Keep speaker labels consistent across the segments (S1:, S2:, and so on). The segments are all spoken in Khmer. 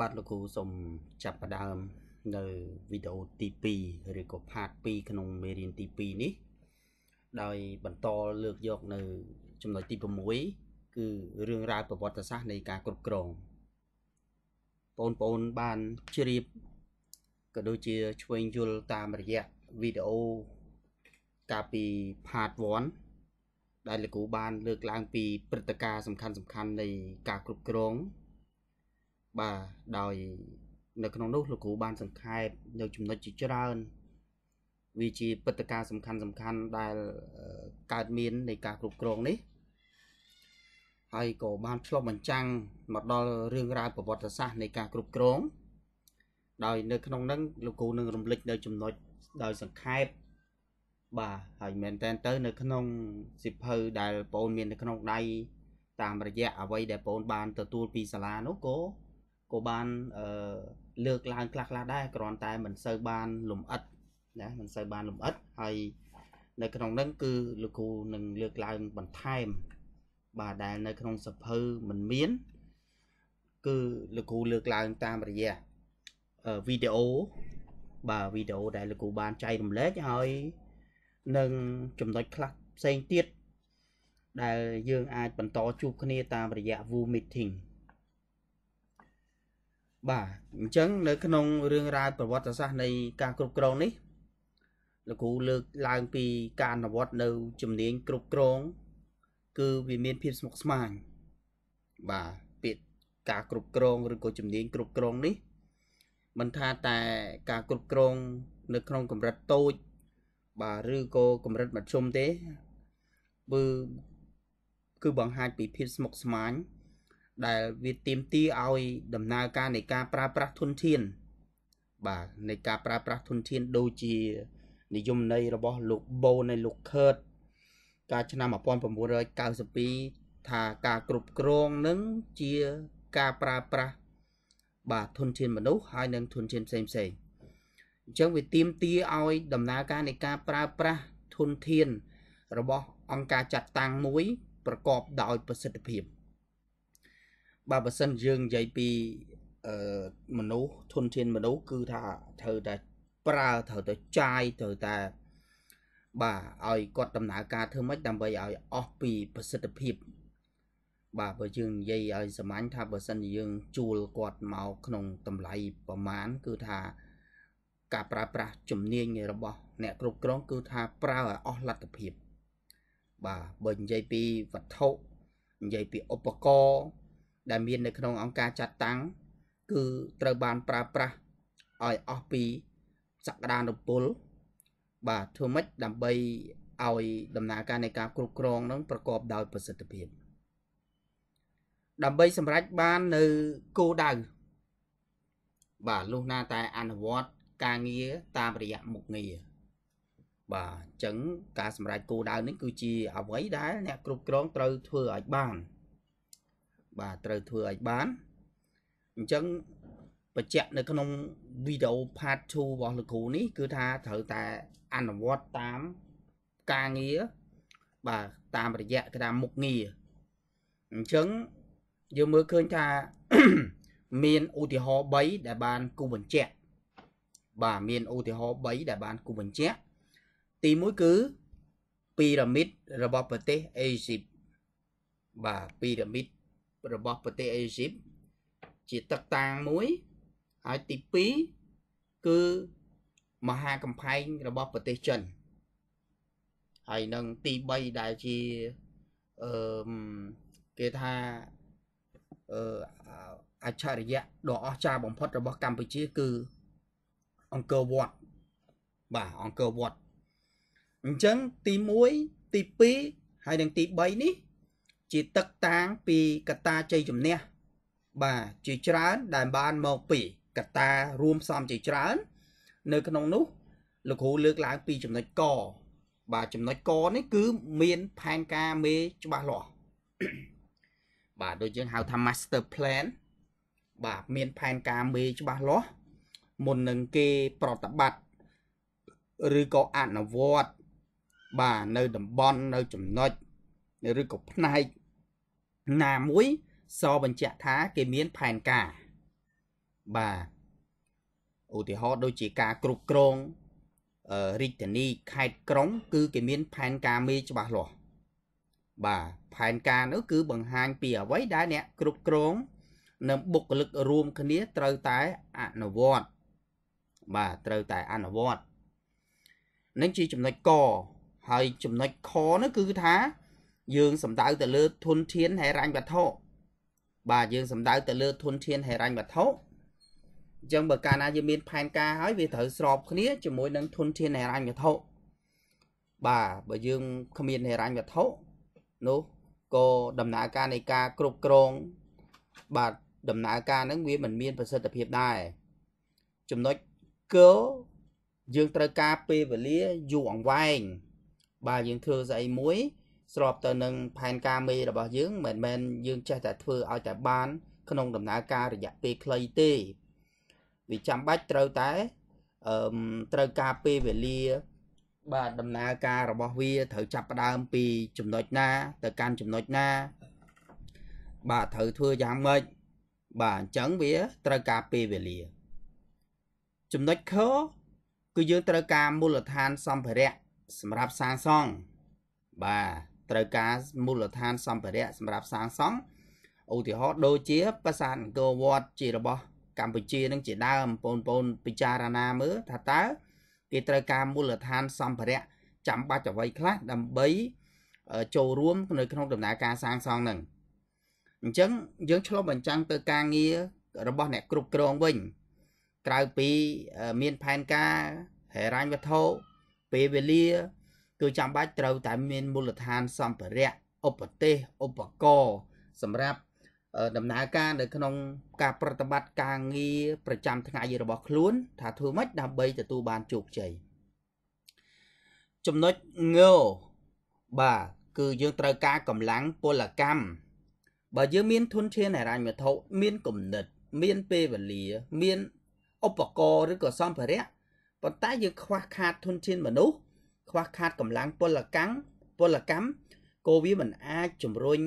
S1: បាទលោកគ្រូសូមចាប់ផ្ដើមនៅវីដេអូទី2ឬក៏ part 2ក្នុងមេរៀនទី2នេះដោយបន្តលើកយកនៅ ចំណុចទី6គឺរឿងរ៉ាវប្រវត្តិសាស្ត្រនៃការគ្រប់គ្រងបងប្អូនបានជ្រាបក៏ដូចជាឆ្វេងយល់តាមរយៈវីដេអូកាលពី part 1ដែលលោកគ្រូបានលើកឡើងពីព្រឹត្តិការណ៍សំខាន់ៗនៃការគ្រប់គ្រងបាទដោយ នៅក្នុងនោះលោកគ្រូបាន សង្ខេបនៅចំណុចជាច្រើន វាជាព្រឹត្តិការណ៍សំខាន់សំខាន់ដែលកើតមាននៃការគ្រប់គ្រងនេះហើយក៏បានឆ្លុះបញ្ចាំងមកដល់រឿងរ៉ាវប្រវត្តិសាស្ត្រនៃការគ្រប់គ្រង ដោយនៅក្នុងនឹង លោកគ្រូនឹងរំលឹកនៅចំណុចដោយសង្ខេបបាទហើយមែនតែនទៅនៅក្នុងសិភៅដែលបងអូនមាននៅក្នុងដៃតាមរយៈអ្វីដែលបងអូនបានទទួលពីសាលានោះក៏ក៏បានអឺលើកឡើងខ្លះខ្លះដែរគ្រាន់តែមិនសូវបានលំអិតណាមិនសូវបានលំអិតហើយនៅក្នុងនឹងគឺលោកគ្រូនឹងលើកឡើងបន្ថែមបាទដែលនៅក្នុងសភៅមិនមាន គឺលោកគ្រូលើកឡើងតាមរយៈវីដេអូបាទវីដេអូដែលលោកគ្រូបានចែករំលែកហើយនឹងចំណុចខ្លះផ្សេងទៀតដែល យើង អាចបន្តជួបគ្នាតាមរយៈ Zoom meeting បាទអញ្ចឹងនៅក្នុងរឿងរ៉ាវប្រវត្តិសាស្ត្រនៃការគ្រប់គ្រងនេះលោកគ្រូលើកឡើងពីការអនុវត្តនៅជំនាញគ្រប់គ្រងគឺវាមានភាពស្មុគស្មាញ បាទពាក្យការគ្រប់គ្រងឬក៏ជំនាញគ្រប់គ្រងនេះមិនថាតែការគ្រប់គ្រងនៅក្នុងកម្រិតតូច បាទឬក៏កម្រិតមធ្យមទេគឺគឺបង្ហាញពីភាពស្មុគស្មាញដែលវាទៀមទីឲ្យ ដំណើរការនៃការប្រើប្រាស់ធនធាន បាទនៃការប្រើប្រាស់ធនធានដូចជានិយមន័យរបស់លោកបូនៃលោកខឺតកាលឆ្នាំ1992ថាការគ្រប់គ្រងនឹងជាការប្រើប្រាស់បាទធនធានមនុស្សហើយនិងធនធានផ្សេងផ្សេងអញ្ចឹងវាទៀមទាឲ្យដំណើរការនៃការប្រើប្រាស់ធនធានរបស់អង្គការចាត់តាំងមួយ ប្រកបដោយប្រសិទ្ធភាពបើបើសិនយើងនិយាយពីអឺមនុស្សធនធានមនុស្សគឺថាត្រូវតែប្រើត្រូវតែចាយត្រូវតែបាទឲ្យគាត់ដំណើរការធ្វើម៉េចដើម្បីឲ្យអស់ពីប្រសិទ្ធភាពបាទបើយើងនិយាយឲ្យសាមញ្ញថាបើសិនជាយើងជួលគាត់មកក្នុងតម្លៃប្រមាណគឺថា ការប្រើប្រាស់ជំនាញរបស់អ្នកគ្រប់គ្រងគឺថាប្រើឲ្យអស់លទ្ធភាពបាទបើនិយាយពីវត្ថុនិយាយពីឧបករណ៍ដែលមាននៅក្នុងអង្គការចាត់តាំងគឺត្រូវបានប្រើប្រាស់ឲ្យអស់ពីសក្តានុពលបាទធ្វើម៉េចដើម្បីឲ្យដំណើរការនៃការគ្រប់គ្រងនឹងប្រកបដោយប្រសិទ្ធភាពដើម្បីសម្រេចបាននៅគោលដៅបាទលុះណាតែអនុវត្តការងារតាមរយៈមុខងារបាទអញ្ចឹងការសម្រេចគោលដៅនេះគឺជា អ្វីដែលអ្នកគ្រប់គ្រងត្រូវធ្វើឲ្យបានបាទត្រូវធ្វើឲ្យបានអញ្ចឹងបញ្ជាក់នៅក្នុងវីដេអូ part 2របស់លោកគ្រូនេះ គឺថាត្រូវតែអនុវត្តតាមការងារបាទតាមរយៈគេថាមុខងារអញ្ចឹងយើងមើលឃើញថាមានឧទាហរណ៍3ដែលបានគូបញ្ជាក់បាទមានឧទាហរណ៍3ដែលបានគូបញ្ជាក់ទី1គឺពីរ៉ាមីតរបស់ប្រទេសអេស៊ីបបាទពីរ៉ាមីតរបស់ប្រទេសអេស៊ីបជាទឹកតាងមួយហើយទី2គឺមហាកំផែងរបស់ប្រទេសចិនហើយនឹងទី3ដែលជាអឺគេថាអឺអច្ឆរិយៈដ៏អស្ចារ្យបំផុតរបស់កម្ពុជាគឺអង្គរវត្តបាទអង្គរវត្តអញ្ចឹងទី1ទី2ហើយនឹងទី3នេះជាទឹកតាងពីកតាជ័យជំនះបាទជាច្រើនដែលបានមកពីកតារួមផ្សំជាច្រើន នៅ ក្នុងនោះលោកគ្រូលើកឡើង ពីចំណុចកបាទចំណុចកនេះគឺមានផែនការមេច្បាស់លាស់បាទដូចយើងហៅថា master plan បាទមានផែនការមេច្បាស់លាស់មុននឹងគេប្រតិបត្តិឬក៏អនុវត្ត បាទនៅតំបន់នៅចំណុចឬក៏ផ្នែកណាមួយសបញ្ជាក់ថា គេមានផែនការបាទឧទាហរណ៍ដូចជាការគ្រប់គ្រងរាជធានីខេត្តក្រុង គឺ គេមានផែនការមេច្បាស់លាស់បាទផែនការនោះគឺបង្ហាញពីអ្វីដែលអ្នក គ្រប់គ្រងនិងបុគ្គលិករួមគ្នាត្រូវតែអនុវត្តបាទត្រូវតែអនុវត្តនឹងជាចំណុចកហើយចំណុចខនោះគឺថាយើងសំដៅទៅលើ ធនធានហិរញ្ញវត្ថុបាទយើងសំដៅទៅលើធនធានហិរញ្ញវត្ថុអញ្ចឹងបើកាលណាយើងមានផែនការហើយវាត្រូវស្រប គ្នាជាមួយនឹងធនធានហិរញ្ញវត្ថុបាទបើយើងគ្មានហិរញ្ញវត្ថុនោះក៏ដំណើរការនៃការគ្រប់គ្រងបាទដំណើរការហ្នឹងវាមិនមានប្រសិទ្ធភាពដែរចំណុចគើយើងត្រូវការពេលវេលាយូរអង្វែងបាទយើងធ្វើស្អីមួយស្របទៅនឹងផែនការមេរបស់យើងមិនមែនយើងចេះតែធ្វើឲ្យតែបានក្នុងដំណើរការរយៈពេលខ្លីទេវាចាំបាច់ត្រូវតែអឺត្រូវការពេលវេលា បាទដំណើរការរបស់វាត្រូវចាប់ផ្ដើមពីចំណុចណា ទៅកាន់ចំណុចណាបាទត្រូវធ្វើយ៉ាងម៉េចបាទអញ្ចឹងវាត្រូវការពេលវេលា ចំណុចខគឺយើងត្រូវការមូលដ្ឋានសម្ភារៈសម្រាប់សាងសង់បាទត្រូវការមូលដ្ឋានសម្ភារៈសម្រាប់សាងសង់ឧទាហរណ៍ដូចជាប្រាសាទអង្គរវត្តជារបស់កម្ពុជានឹងជាដើមបងប្អូនពិចារណាមើលថាតើគេត្រូវការមូលដ្ឋានសម្ភារៈចាំបាច់អ្វីខ្លះដើម្បី ចូលរួមនៅ ក្នុង ដំណើរការសាងសង់នឹងអញ្ចឹងយើងឆ្លុះបញ្ចាំងទៅការងាររបស់ អ្នក គ្រប់គ្រងវិញក្រៅពីមានផែនការហេរ៉ាញ់វត្ថុពេលវេលាគឺចាំបាច់ត្រូវតែមានមូលដ្ឋាន សម្ភារៈឧបទេសឧបករណ៍សម្រាប់ដំណើរការនៅក្នុងការប្រតិបត្តិការងារប្រចាំថ្ងៃរបស់ខ្លួន ថាធ្វើម៉េចដើម្បីទទួលបានជោគជ័យចំណុចងើបាទគឺយើងត្រូវការកម្លាំងពលកម្មបើយើងមានធនធានហិរញ្ញវត្ថុមានគំនិត មានពេលវេលា មានឧបករណ៍ឬក៏សម្ភារៈប៉ុន្តែយើងខ្វះខាតធនធានមនុស្សខ្វះខាតកម្លាំងពលកម្មពលកម្មក៏វាមិនអាចជំរុញ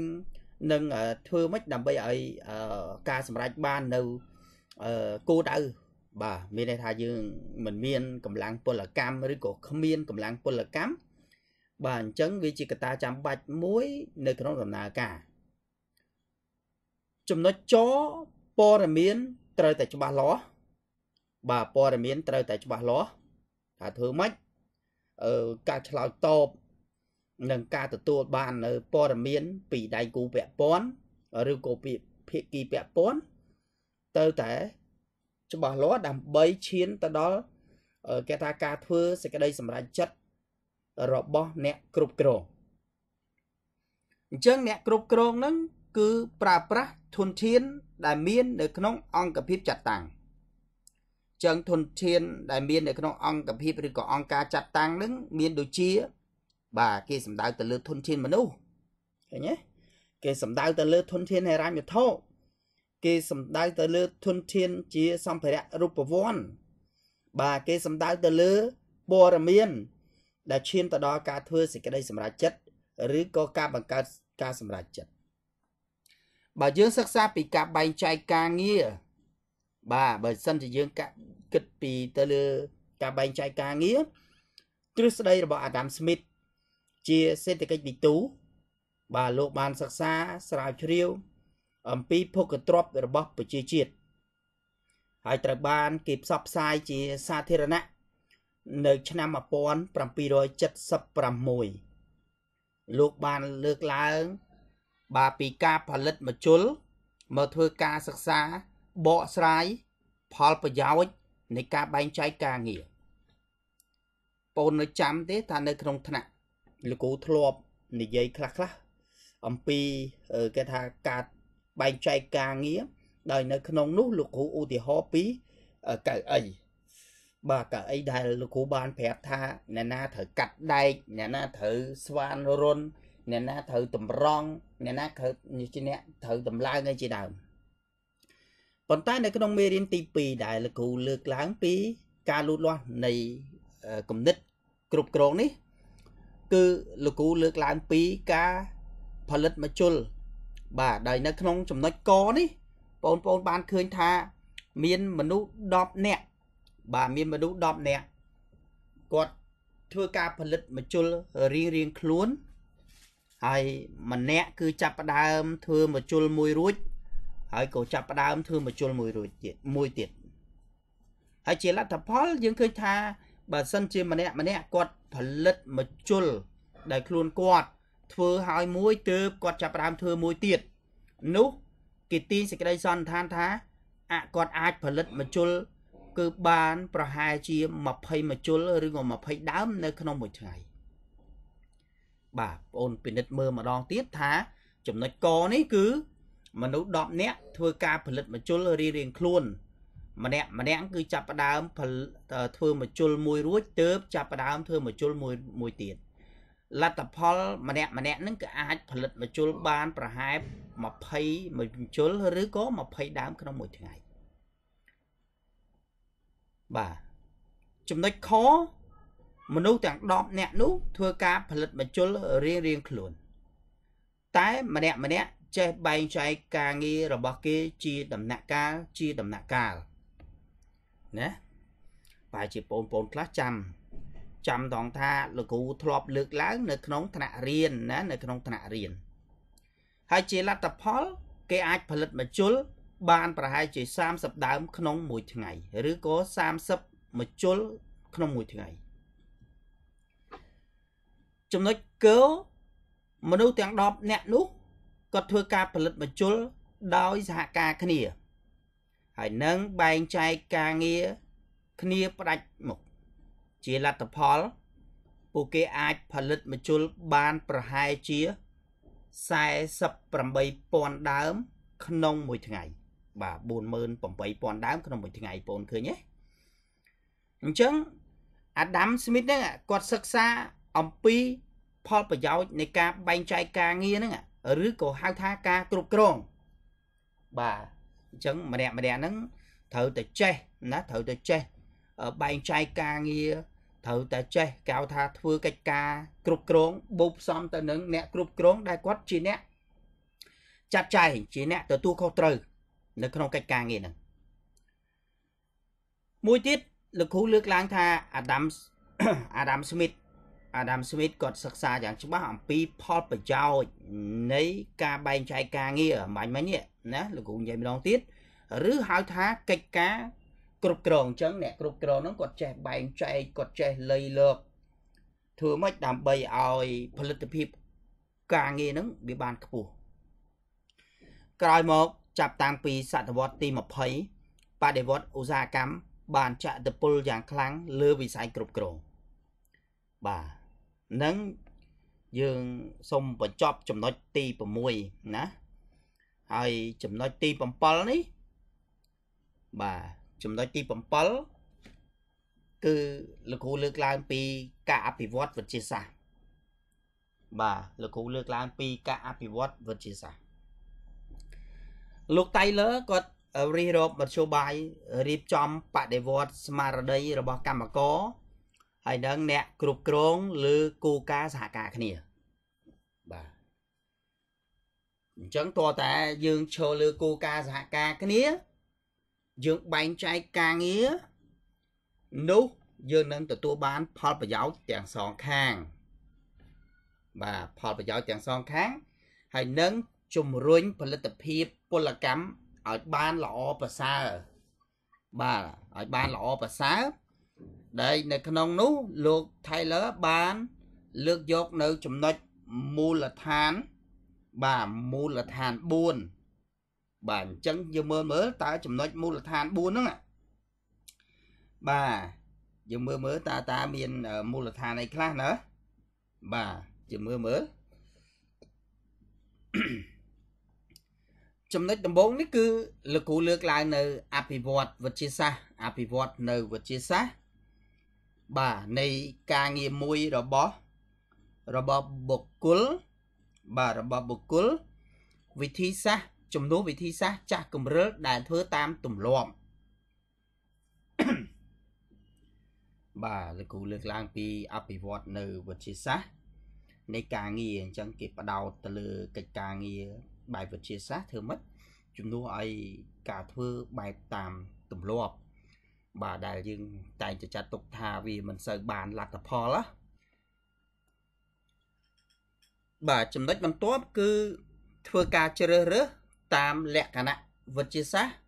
S1: នឹងធ្វើម៉េចដើម្បីឲ្យការសម្រេចបាននៅគោលដៅបាទមានន័យថាយើង មិនមានកម្លាំងពលកម្មឬក៏គ្មានកម្លាំងពលកម្មបាទអញ្ចឹងវាជាកត្តាចាំបាច់មួយ នៅក្នុងដំណើរការ ចំណុចចព័ត៌មានត្រូវតែច្បាស់លាស់បាទព័ត៌មានត្រូវតែច្បាស់លាស់ថាធ្វើម៉េចការឆ្លើយតបនិង ការទទួលបាននៅព័ត៌មាន ពីដៃគូពាក់ព័ន្ធឬក៏ពីភាគីពាក់ព័ន្ធទៅតែច្បាស់លាស់ដើម្បីឈានទៅដល់គេថាការធ្វើសេចក្តីសម្រេចចិត្តរបស់ អ្នក គ្រប់គ្រងអញ្ចឹងអ្នកគ្រប់គ្រងនឹងគឺ ប្រើប្រាស់ធនធាន ដែលមាន នៅក្នុងអង្គភាពចាត់តាំងចឹងធនធានដែលមាននៅក្នុងអង្គភាពឬក៏អង្គការចាត់តាំងនឹងមានដូចជា បាទគេសំដៅទៅលើធនធានមនុស្សឃើញទេគេសំដៅទៅលើធនធានហិរញ្ញវត្ថុគេសំដៅទៅលើធនធានជាសម្ភារៈរូបវន្តបាទគេសំដៅទៅលើព័ត៌មានដែលឈានទៅដល់ការធ្វើសេចក្តីសម្រេចចិត្តឬក៏ការបង្កើតការសម្រេចចិត្តបើយើងសិក្សាពីការបែងចែកការងារបាទបើសិនជាយើងគិតពីទៅលើការបែងចែកការងារទ្រឹស្ដីរបស់ Adam Smith ជាសេដ្ឋកិច្ចវិទូ បាទលោកបានសិក្សាស្រាវជ្រាវ អំពីភោគទ្រព្យរបស់ប្រជាជាតិហើយត្រូវបានគេផ្សព្វផ្សាយជាសាធារណៈនៅ ឆ្នាំ1776លោកបានលើកឡើង បាទពីការផលិតមជុលមកធ្វើការសិក្សាបកស្រាយផលប្រយោជន៍នៃការបែងចែកការងារបងនៅចាំទេថានៅ ក្នុងថ្នាក់លោកគ្រូធ្លាប់ និយាយខ្លះខ្លះអំពីគេថាការបែងចែកការងារដោយ នៅក្នុង នោះលោកគ្រូឧទាហរណ៍ពីកៅអីបាទកៅអីដែលលោកគ្រូបានប្រាប់ថាអ្នកណាត្រូវកាត់ដែកអ្នកណាត្រូវស្វានរុនអ្នកណាត្រូវតម្រង់ អ្នកណាត្រូវជាអ្នកត្រូវតម្លើងឯជាដើមប៉ុន្តែនៅក្នុងមេរៀនទី2ដែលលោកគ្រូលើកឡើងពីការលូតលាស់នៃគំនិតគ្រប់គ្រងនេះគឺលោកគ្រូលើកឡើងពីការផលិតមជុលបាទដោយនៅក្នុងចំណុចកនេះបងប្អូនបានឃើញថា មានមនុស្ស10នាក់បាទមានមនុស្ស10នាក់គាត់ធ្វើការផលិតមជុលរៀងរៀងខ្លួនហើយម្នាក់គឺចាប់ផ្ដើម ធ្វើមជុលមួយរួចហើយក៏ចាប់ផ្ដើមធ្វើមជុលមួយរួចទៀតមួយទៀតហើយជាលទ្ធផល យើងឃើញថា បើ សិនជាម្នាក់ម្នាក់គាត់ផលិតមជុលដែលខ្លួនគាត់ធ្វើឲ្យមួយទើបគាត់ចាប់ផ្ដើមធ្វើមួយទៀតនោះ គេទាញសេចក្តីសន្និដ្ឋានថាអគាត់អាចផលិតមជុលគឺបាន ប្រហែលជា20មជុលឬក៏20ដើមនៅក្នុងមួយថ្ងៃបាទបងអូនពិនិត្យមើលម្ដងទៀតថា ចំណុចកនេះគឺមនុស្ស10នាក់ធ្វើការផលិតមជុលរៀបរៀងខ្លួនម្នាក់ម្នាក់គឺចាប់ផ្ដើមធ្វើមជុលមួយរួចទៅចាប់ផ្ដើមធ្វើមជុលមួយមួយទៀតលទ្ធផល ម្នាក់ម្នាក់នឹងក៏អាច ផលិតមជុលបានប្រហែល20មជុលឬក៏20ដើមក្នុងមួយថ្ងៃបាទចំណុចខមនុស្សទាំង10នាក់នោះធ្វើការផលិតមជុលរៀងរៀងខ្លួន តែម្នាក់ម្នាក់ចេះបែងចែកការងាររបស់គេ ជា ដំណាក់កាលជាដំណាក់កាលណាបើជាបងប្អូនខ្លះចាំ ចាំតងថាលោកគ្រូធ្លាប់លើកឡើងនៅក្នុងថ្នាក់រៀនណានៅក្នុងថ្នាក់រៀនហើយជាលទ្ធផល គេ អាចផលិតមជុលបាន ប្រហែលជា30ដើម ក្នុងមួយថ្ងៃឬក៏30មជុលក្នុងមួយថ្ងៃចំណុចកើមនុស្សទាំង10នាក់នោះគាត់ធ្វើការផលិតបញ្ជុលដោយសហការគ្នាហើយនឹងបែងចែកការងារគ្នាផ្ដាច់មុខជាលទ្ធផល ពួកគេអាចផលិតមជុលបានប្រហែលជា48000ដើមក្នុងមួយថ្ងៃបាទ48000ដើមក្នុងមួយថ្ងៃបងឃើញទេអញ្ចឹង អាដាមស្មីតហ្នឹងគាត់សិក្សាអំពីផលប្រយោជន៍នៃការបែងចែកការងារហ្នឹងឬក៏ហៅថាការគ្រប់គ្រងបាទអញ្ចឹងម្នាក់ម្នាក់ហ្នឹងត្រូវតែចេះណាត្រូវតែចេះបែងចែកការងារត្រូវតែចេះកៅថាធ្វើកិច្ចការគ្រប់គ្រងបូកផ្សំ ទៅនឹងអ្នកគ្រប់គ្រងដែលគាត់ជាអ្នកចាត់ចែងជាអ្នកទទួលខុសត្រូវ នៅក្នុងកិច្ចការងារហ្នឹងមួយទៀតលោកគ្រូលើកឡើងថា អាដាមអាដាមស្មីតអាដាមស្វីតគាត់សិក្សាយ៉ាងច្បាស់អំពីផលប្រយោជន៍នៃការបែងចែកការងារអំបញ្ញមិញនេះណាលោកគ្រូនិយាយម្ដងទៀតឬហៅថាកិច្ចការ គ្រប់គ្រងអញ្ចឹងអ្នកគ្រប់គ្រងហ្នឹងគាត់ចេះបែងចែកគាត់ចេះលៃលកធ្វើម៉េចដើម្បីឲ្យផលិតភាពការងារហ្នឹងវាបានខ្ពស់ក្រោយមកចាប់តាំងពីសតវត្សទី20បដិវត្តឧស្សាហកម្មបានចាក់ទពលយ៉ាងខ្លាំងលើវិស័យគ្រប់គ្រងបាទនឹងយើងសូមបញ្ចប់ចំណុចទី6ណា ហើយចំណុចទី7នេះបាទចំណុចទី7គឺលោកគ្រូលើកឡើងពី ការអភិវឌ្ឍវិទ្យាសាស្ត្របាទលោកគ្រូលើកឡើងពី ការអភិវឌ្ឍវិទ្យាសាស្ត្រលោក Tyler គាត់រិះរោបមធ្យោបាយរៀបចំបដិវត្តស្មារតីរបស់កម្មករហើយនឹងអ្នកគ្រប់គ្រងឬគូការសហការគ្នាបាទអញ្ចឹងតើតាយើងឈរលើគូការសហការគ្នា យើងបែងចែកការងារនោះយើងនឹង ទទួលបានផលប្រយោជន៍ទាំងសងខាងបាទផលប្រយោជន៍ទាំងសងខាង ហើយនឹងជំរុញផលិតភាពពលកម្មឲ្យបានល្អប្រសើរបាទឲ្យបានល្អប្រសើរដែលនៅក្នុងនោះលោក Tyler បានលើកយកនៅចំណុចមូលដ្ឋាន បាទមូលដ្ឋាន4បាទអញ្ចឹងយើងមើលមើលតើចំណុចមូលដ្ឋាន4ហ្នឹងបាទយើងមើលមើលតើតើមាន មូលដ្ឋានអីខ្លះណាបាទយើងមើលមើលចំណុចដំបូងនេះគឺលោកគ្រូលើកឡើងនៅអភិវឌ្ឍវិទ្យាសាស្ត្រអភិវឌ្ឍនៅវិទ្យាសាស្ត្របាទនៃការងារមួយរបស់របស់បុគ្គលបាទរបស់បុគ្គលវិធីសាស្ត្រជំនួសវិធីសាស្ត្រចាស់គម្រិលដែលធ្វើតាមទម្លាប់បាទលោកគ្រូលើកឡើងពីអភិវឌ្ឍនៅវិទ្យាសាស្ត្រនៃការងារអញ្ចឹងគេបដោតទៅលើកិច្ចការងារបែបវិទ្យាសាស្ត្រធ្វើមិនជំនួសឲ្យការធ្វើបែបតាមទម្លាប់បាទដែលយើងតែងតែចាត់ទុកថាវាមិនសូវបានលទ្ធផលណាបាទចំណុចបន្ទាប់ គឺធ្វើការជ្រើសរើសតាមលក្ខណៈវិទ្យាសាស្ត្រ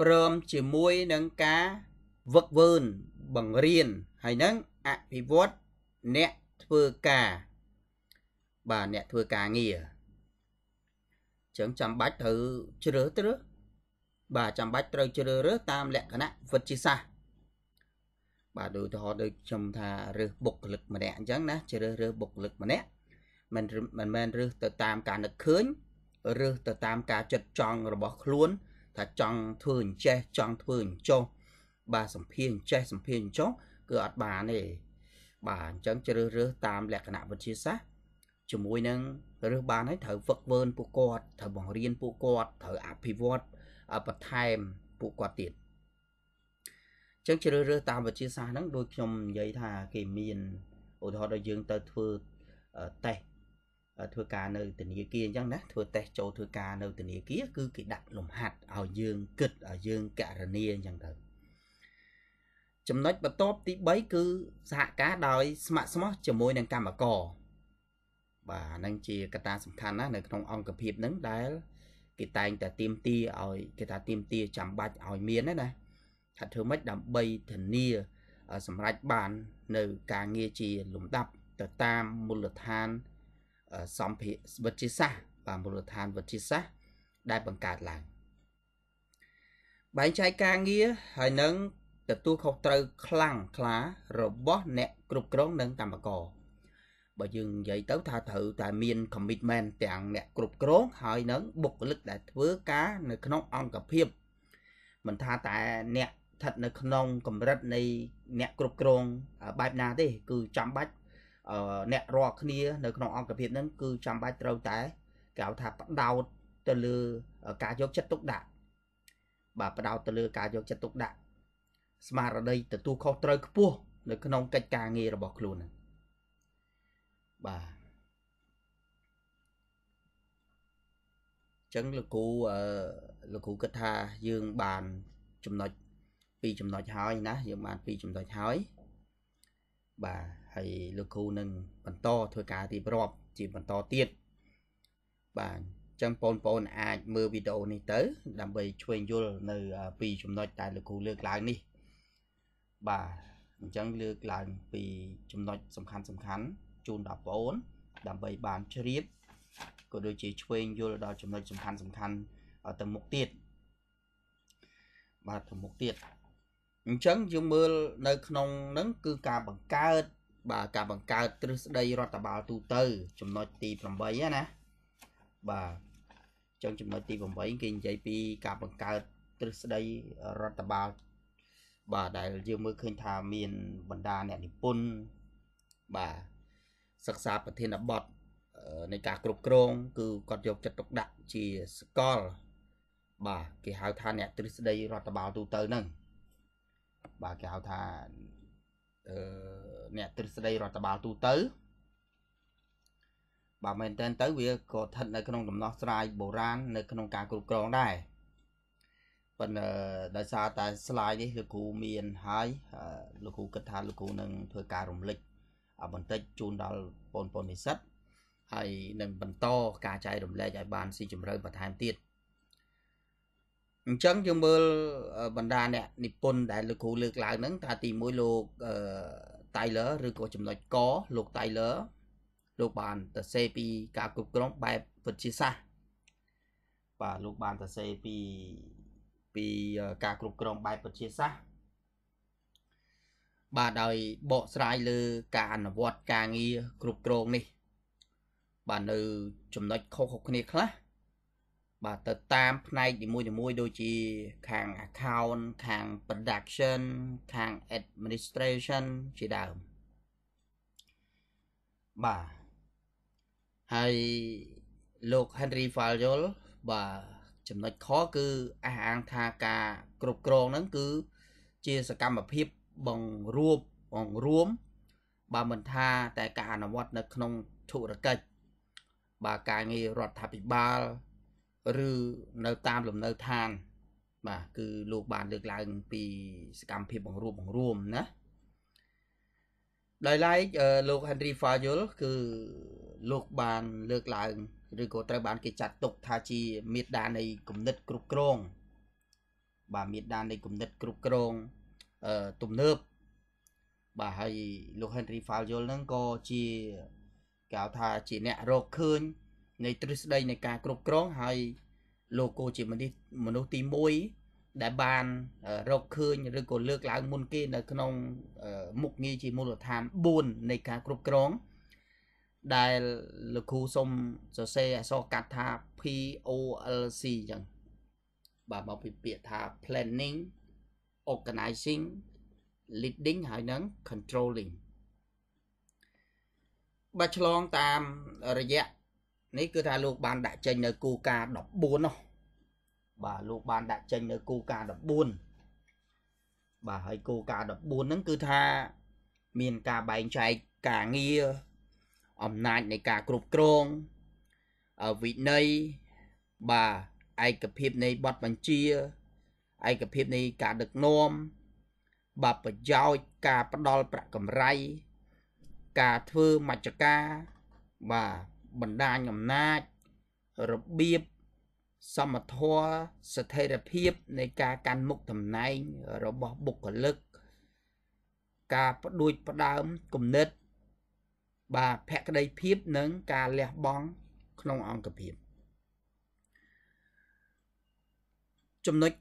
S1: ព្រមជាមួយនឹងការវឹកវើនបង្រៀនហើយនឹងអភិវឌ្ឍអ្នកធ្វើការ បាទអ្នកធ្វើការងារអញ្ចឹងចាំបាច់ត្រូវជ្រើសរើសបាទចាំបាច់ត្រូវជ្រើសរើសតាមលក្ខណៈវិទ្យាសាស្ត្របាទដូចទៅហោដូចខ្ញុំថារើសបុគ្គលិកម្នាក់អញ្ចឹងណា ជ្រើសរើសបុគ្គលិកម្នាក់មិនមិនមែនរើសទៅតាមការនឹកឃើញរើសទៅតាមការចិត្តចង់របស់ខ្លួន ថាចង់ធ្វើអញ្ចេះចង់ធ្វើអញ្ចោះបាទសម្ភារអញ្ចេះសម្ភារអញ្ចោះគឺអត់បានទេបាទអញ្ចឹងជ្រើសរើសតាមលក្ខណៈវិទ្យាសាស្ត្រជាមួយនឹងរើសបានហើយត្រូវហ្វឹកវើនពួកគាត់ត្រូវបង្រៀនពួកគាត់ត្រូវអភិវឌ្ឍបន្ថែមពួកគាត់ទៀតចឹងជ្រើសរើសតាមវិទ្យាសាស្ត្រហ្នឹងដូចខ្ញុំនិយាយថាគេមានឧទាហរណ៍ដល់យើងទៅធ្វើតេស្តធ្វើការនៅធនាគារអញ្ចឹងណាធ្វើតេស្តចូលធ្វើការនៅធនាគារគឺគេដាក់លំហាត់ឲ្យយើង គិតឲ្យយើងករណីអញ្ចឹងទៅចំណុចបន្ទាប់ទី3គឺសហការដោយស្ម័គ្រស្មោះជាមួយនឹងកម្មករបាទហ្នឹងជាកត្តាសំខាន់ណាស់នៅក្នុងអង្គភាពហ្នឹងដែលគេតែងតែទៀមទាឲ្យគេថាទៀមទាចាំបាច់ឲ្យមានណាថាធ្វើម៉េចដើម្បីធានាសម្រាប់បាន នៅការងារជាលំដាប់ ទៅតាមមូលដ្ឋានសម្ភារវិទ្យាសាស្ត្របាទមូលដ្ឋានវិទ្យាសាស្ត្រដែលបង្កើតឡើងបែងចែកការងារហើយនឹងទទួលខុសត្រូវខ្លាំងខ្លារបស់ អ្នកគ្រប់គ្រងនិងកម្មករបើយើងនិយាយទៅថាត្រូវតែមាន commitment ទាំងអ្នកគ្រប់គ្រងហើយនឹងបុគ្គលិកដែលធ្វើការនៅក្នុងអង្គភាពមិនថាតែអ្នកស្ថិតនៅក្នុងកម្រិតនៃ អ្នកគ្រប់គ្រងបែបណាទេ គឺចាំបាច់អ្នករាល់គ្នានៅក្នុងអង្គភាពហ្នឹងគឺចាំបាច់ត្រូវតែគេហៅថាផ្ដោតទៅលើ ការយកចិត្តទុកដាក់បាទផ្ដោតទៅលើការយកចិត្តទុកដាក់ស្មារតីទទួលខុសត្រូវខ្ពស់នៅក្នុងកិច្ចការងាររបស់ខ្លួនហ្នឹងបាទអញ្ចឹងលោកគ្រូអឺលោកគ្រូគិតថាយើងបានចំណុចពីរចំណុចហើយណាយើងបានពីរចំណុចហើយ បាទហើយលោកគ្រូនឹងបន្តធ្វើការរៀបរាប់ជាបន្តទៀតបាទអញ្ចឹងបងប្អូនអាចមើលវីដេអូនេះទៅ ដើម្បីឆ្វេងយល់នៅពីចំណុចដែលលោកគ្រូលើកឡើងនេះបាទអញ្ចឹងលើកឡើងពីចំណុចសំខាន់សំខាន់ជូនដល់បងអូនដើម្បីបានជ្រាបក៏ដូចជាឆ្វេងយល់ដល់ចំណុចសំខាន់សំខាន់ទៅមុខទៀតបាទទៅមុខទៀតអញ្ចឹងយើងមើលនៅក្នុងនឹង គឺការបង្កើត បាទការបង្កើតទ្រឹស្ដីរដ្ឋបាលទូទៅចំណុចទី8ណាបាទចឹងចំណុចទី8គេនិយាយពី ការបង្កើតទ្រឹស្ដីរដ្ឋបាលបាទដែលយើងមើលឃើញថាមានបណ្ដាអ្នកនិពន្ធបាទសិក្សាប្រធានបទនៃការគ្រប់គ្រង គឺគាត់យកចិត្តទុកដាក់ជាសកលបាទគេហៅថាអ្នកទ្រឹស្ដីរដ្ឋបាលទូទៅហ្នឹងបាទគេហៅថាអឺអ្នកទ្រឹស្ដីរដ្ឋបាលទូទៅបាទមែនតើទៅវាក៏ស្ថិតនៅក្នុងដំណោះស្រាយបុរាណនៅក្នុងការគ្រប់គ្រងដែរប៉ុន្តែដោយសារតែ slide នេះលោកគ្រូមានហើយលោកគ្រូគិតថាលោកគ្រូនឹងធ្វើការរំលឹកបន្តិចជូនដល់បងប្អូននិស្សិតហើយនឹងបន្តការចែករំលែកឲ្យបានស៊ីជម្រៅបន្ថែមទៀតអញ្ចឹងយើងមើលបណ្ដាអ្នកនិពន្ធដែលលោកគ្រូលើកឡើងហ្នឹងថាទី1លោកអឺ Tyler ឬក៏ចំណុចកលោក Tyler លោកបានសរសេរពី ការគ្រប់គ្រងបែបវិទ្យាសាស្ត្របាទលោកបានសរសេរពីពីការគ្រប់គ្រងបែបវិទ្យាសាស្ត្របាទដោយបកស្រាយលើ ការអនុវត្តការងារគ្រប់គ្រងនេះបាទនៅចំណុចខុសៗគ្នាខ្លះបាទទៅតាមផ្នែកនីមួយៗដូចជាខាង account ខាង production ខាង administration ជាដើមបាទហើយលោក Henry Falyol បាទចំណុចខគឺអះអាងថាការគ្រប់គ្រងហ្នឹងគឺ ជាសកម្មភាពបង្រួបបង្រួមបើមិនថាតែការអនុវត្តនៅក្នុងធុរកិច្ចបើការងាររដ្ឋាភិបាល ឬនៅតាមលំនៅឋានបាទគឺលោកបានលើកឡើង ពីសកម្មភាពបង្រួបបង្រួមណាដោយឡែកលោក Henry Fayol គឺលោកបានលើកឡើងឬក៏ត្រូវបានគេចាត់ទុកថាជាមេដានៃគណិតគ្រប់គ្រងបាទមេដានៃគណិតគ្រប់គ្រងទំនើបបាទហើយលោក Henry Fayol ហ្នឹងក៏ជាគេហៅថាជាអ្នករកឃើញនៃទ្រឹស្ដីនៃការគ្រប់គ្រងហើយលោកក៏ជាមនុស្សមនុស្សទី1ដែលបានរកឃើញឬក៏លើកឡើងមុនគេនៅ ក្នុងមុខងារជាមូលដ្ឋាន4នៃការគ្រប់គ្រងដែលលោកគ្រូសុំសរសេរអក្សរកាត់ថា POLC អញ្ចឹងបាទមកពីពាក្យថា planning organizing leading ហើយនឹង controlling បើឆ្លងតាមរយៈនេះគឺថាលោកបានដាក់ចេញនៅគូការ14នោះបាទលោកបានដាក់ចេញនៅគូការ14បាទហើយគូការ14ហ្នឹងគឺថាមានការបែងចែកការងារអំណាចនៃការគ្រប់គ្រងវិន័យបាទឯកភាពនៃបទបញ្ជាឯកភាពនៃការដឹកនាំបាទប្រយោជន៍ការផ្ដល់ប្រាក់កម្រៃការធ្វើមជ្ឈការ បាទបណ្ដាញអំណាចរបៀបសមធម៌ស្ថិរភាពនៃការកាន់មុខតំណែងរបស់បុគ្គលិកការផ្ដួចផ្ដើមគំនិត បាទភក្តីភាពនិងការលះបង់ក្នុងអង្គភាពចំណុច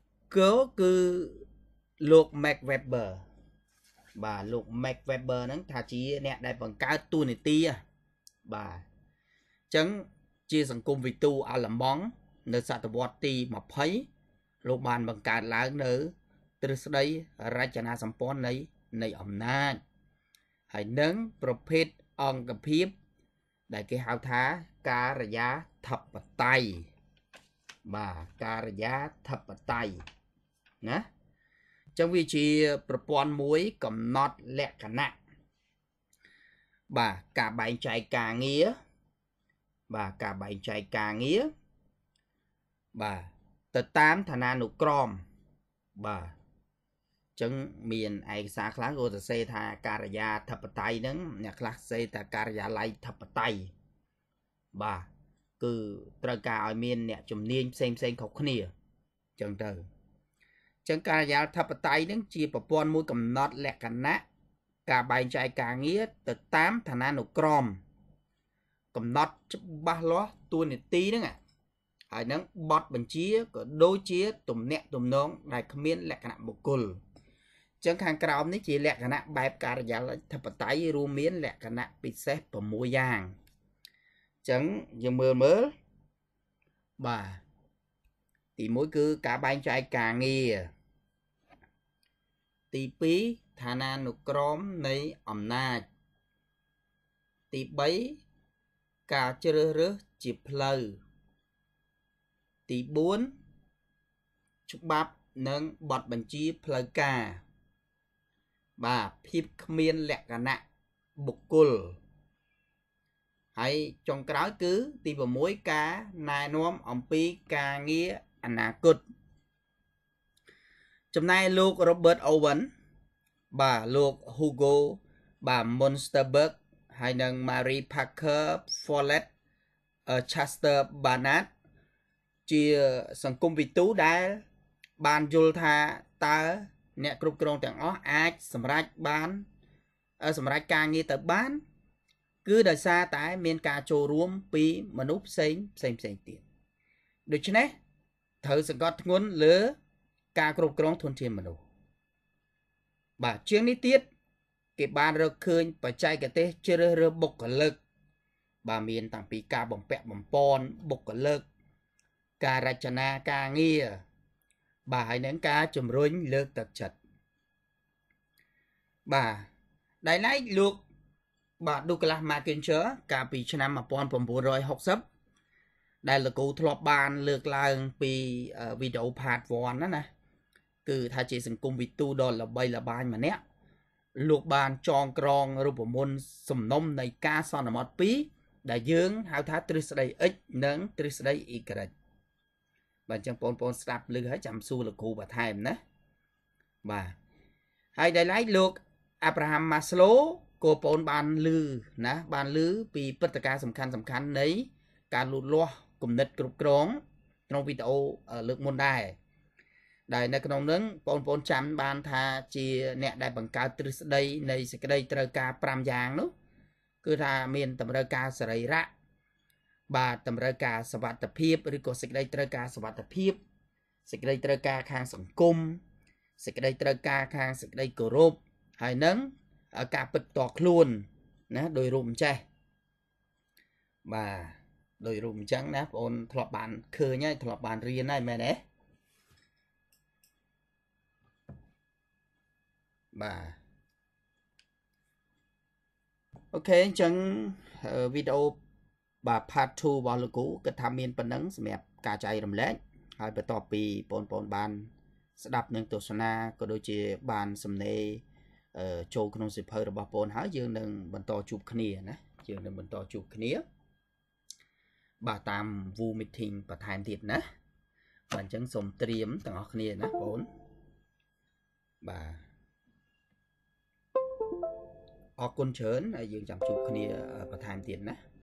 S1: គោគឺលោក Mac Weber បាទលោក Mac Weber ហ្នឹងថាជាអ្នកដែលបង្កើតទូនីតិបាទអញ្ចឹងជាសង្គមវិទូអាឡម៉ង់នៅសតវត្សទី20លោកបានបង្កើតឡើងនៅទ្រឹស្ដីរចនាសម្ព័ន្ធនៃនៃអំណាចហើយនឹងប្រភេទអង្គភាព ដែលគេហៅថាការិយាធិបតេយ្យបាទការិយាធិបតេយ្យណាចឹងវាជាប្រព័ន្ធមួយកំណត់លក្ខណៈបាទការបែងចែកការងារបាទការបែងចែកការងារបាទទៅតាមឋានានុក្រម បាទចឹងមានឯកសារខ្លះគាត់សរសេរថាការិយាធិបតេយ្យហ្នឹងអ្នកខ្លះសរសេរថាការិយាល័យធិបតេយ្យបាទគឺត្រូវការឲ្យមាន អ្នក ជំនាញផ្សេងផ្សេងខុសគ្នាចឹងទៅចឹងការយាធិបតេយ្យនឹងជាប្រព័ន្ធមួយកំណត់លក្ខណៈការបែងចែកការងារទៅតាមឋានានុក្រម កំណត់ច្បាស់លាស់តួនាទីហ្នឹងហើយនឹងបត់បញ្ជាក៏ដូចជាទំនាក់ទំនងដែលគ្មាន លក្ខណៈបុគ្គលចឹងខាងក្រោមនេះជាលក្ខណៈបែបការិយាល័យធិបតេយ្យរួមមាន លក្ខណៈពិសេស6យ៉ាង ចឹងយើងមើលមើលបាទទី1គឺការបែងចែកការងារទី2ឋានានុក្រមនៃអំណាច ទី3ការជ្រើសរើសជាផ្លូវទី4ច្បាប់និងបទបញ្ជាផ្លូវការ បាទភាពគ្មាន លក្ខណៈបុគ្គលហើយចុងក្រោយគឺ ទី6ការណែនាំអំពីការងារអនាគតចំណែកលោក Robert Owen បាទលោក Hugo បាទ Monsterberg ហើយនិង Marie Parker Follett Chester Barnard ជាសង្គមវិទូដែល បានយល់ថាតើ អ្នកគ្រប់គ្រងទាំងអស់អាចសម្រេចបាន សម្រេចការងារទៅបាន គឺដោយសារតែមានការចូលរួមពីមនុស្សផ្សេងផ្សេងផ្សេងទៀតដូច្នេះត្រូវសង្កត់ធ្ងន់លើ ការគ្រប់គ្រងធនធានមនុស្សបាទជាងនេះទៀតគេបានរកឃើញបច្ចេកទេសជ្រើសរើសបុគ្គលិកបាទមានតាំងពីការបំពាក់បំពន់បុគ្គលិកការរចនាការងារបាទហើយនឹងការជំរុញលើកទឹកចិត្តបាទដែលឡែកលោកបាទ Douglas MacIntyre កាលពីឆ្នាំ1960ដែលលោកគ្រូធ្លាប់បាន លើកឡើងពីវីដេអូ part 1ណាណាគឺថាជាសង្គមវិទូដ៏ល្បីល្បាញម្នាក់លោកបានចងក្រងរូបមន្តសំណុំនៃការសន្មត2ដែលយើងហៅថាទ្រឹស្ដី x និងទ្រឹស្ដី y បាទអញ្ចឹងបងប្អូនស្ដាប់ឮហើយចាំសួរលោកគ្រូបន្ថែមណាបាទហើយដែលឡែកលោកអាប់រ៉ាហាំម៉ាស្លូក៏បងប្អូនបានឮណាបានឮពីព្រឹត្តិការណ៍សំខាន់សំខាន់នៃការលូតលាស់គណិតគ្រប់គ្រងក្នុងវីដេអូលើកមុនដែរដែលនៅក្នុងនឹងបងប្អូនចាំបានថាជាអ្នកដែលបង្កើតទ្រឹស្ដីនៃសេចក្តីត្រូវការ5យ៉ាងនោះគឺថាមានតម្រូវការសរីរៈបាទតម្រូវការសวัสดิភាពឬក៏សេចក្តីត្រូវការសวัสดิភាពសេចក្តីត្រូវការខាងសង្គមសេចក្តីត្រូវការខាងសេចក្តីគោរពហើយនឹងការពិតតខ្លួនណាដោយរួមចេះបាទដោយរូបអញ្ចឹងណាបងអូនធ្លាប់បានឃើញហើយធ្លាប់បានរៀនហើយមែនទេបាទអូខេអញ្ចឹងវីដេអូបាទ part 2របស់លោកគ្រូគិតថាមានប៉ុណ្ណឹងសម្រាប់ការចែករំលែកហើយបន្ទាប់ពីបងប្អូនបាន ស្ដាប់និងទស្សនាក៏ដូចជាបាន សំណេរចូលក្នុងសិភៅរបស់បងហើយយើងនឹងបន្តជួបគ្នាណាយើងនឹងបន្តជួបគ្នាបាទតាម Woo Meeting បន្ថែមទៀតណាបាទអញ្ចឹងសូមត្រៀមទាំងអស់គ្នាណាបងបាទអរគុណច្រើនហើយយើងចាំជួបគ្នាបន្ថែមទៀតណា